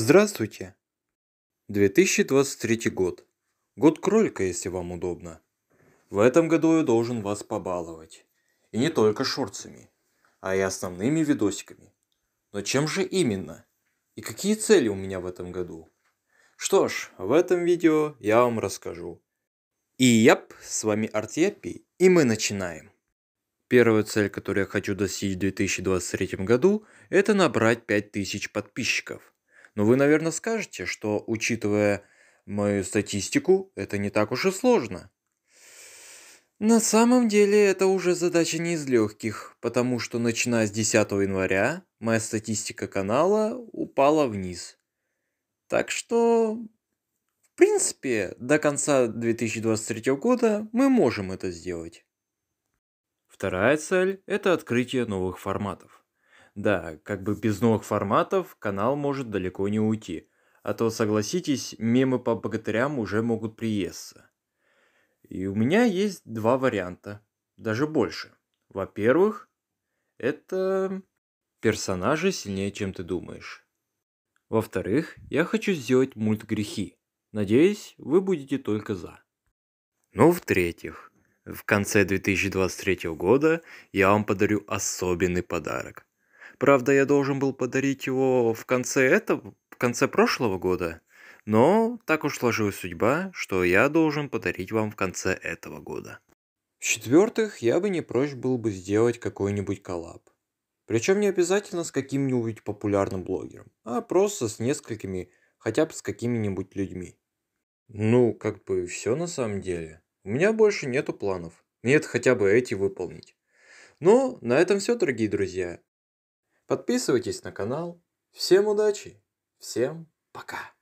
Здравствуйте! 2023 год. Год кролика, если вам удобно. В этом году я должен вас побаловать. И не только шорцами, а и основными видосиками. Но чем же именно? И какие цели у меня в этом году? Что ж, в этом видео я вам расскажу. И яп, с вами Артьяпи, и мы начинаем. Первая цель, которую я хочу достичь в 2023 году, это набрать 5000 подписчиков – но вы, наверное, скажете, что, учитывая мою статистику, это не так уж и сложно. На самом деле это уже задача не из легких, потому что начиная с 10 января моя статистика канала упала вниз. Так что, в принципе, до конца 2023 года мы можем это сделать. Вторая цель – это открытие новых форматов. Да, как бы без новых форматов канал может далеко не уйти. А то, согласитесь, мемы по богатырям уже могут приесться. И у меня есть два варианта, даже больше. Во-первых, это персонажи сильнее, чем ты думаешь. Во-вторых, я хочу сделать мульт грехи. Надеюсь, вы будете только за. Ну, в-третьих, в конце 2023 года я вам подарю особенный подарок. Правда, я должен был подарить его в конце этого, в конце прошлого года, но так уж сложилась судьба, что я должен подарить вам в конце этого года. В-четвертых, я бы не прочь был бы сделать какой-нибудь коллаб. Причем не обязательно с каким-нибудь популярным блогером, а просто с несколькими, хотя бы с какими-нибудь людьми. Ну, как бы все на самом деле. У меня больше нету планов. Нет хотя бы эти выполнить. Ну, на этом все, дорогие друзья. Подписывайтесь на канал. Всем удачи, всем пока.